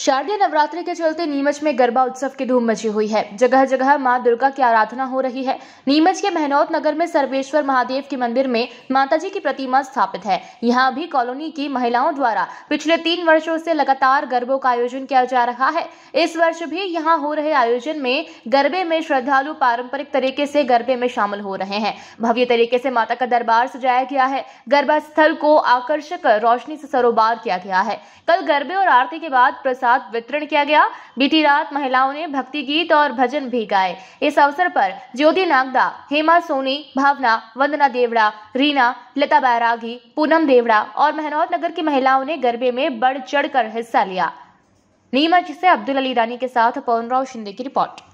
शारदीय नवरात्रि के चलते नीमच में गरबा उत्सव की धूम मची हुई है जगह जगह मां दुर्गा की आराधना हो रही है नीमच के महनौत नगर में सर्वेश्वर महादेव के मंदिर में माताजी की प्रतिमा स्थापित है यहां भी कॉलोनी की महिलाओं द्वारा पिछले तीन वर्षों से लगातार गरबों का आयोजन किया जा रहा है इस वर्ष भी यहाँ हो रहे आयोजन में गरबे में श्रद्धालु पारंपरिक तरीके से गरबे में शामिल हो रहे हैं भव्य तरीके से माता का दरबार सजाया गया है गरबा स्थल को आकर्षक रोशनी से सरोबार किया गया है कल गरबे और आरती के बाद प्रसाद प्रसाद वितरण किया गया बीती रात महिलाओं ने भक्ति गीत और भजन भी गाए इस अवसर पर ज्योति नागदा हेमा सोनी भावना वंदना देवड़ा रीना लता बैरागी पूनम देवड़ा और मेहनौत नगर की महिलाओं ने गरबे में बढ़ चढ़कर हिस्सा लिया नीमच से अब्दुल अली रानी के साथ पवन राव शिंदे की रिपोर्ट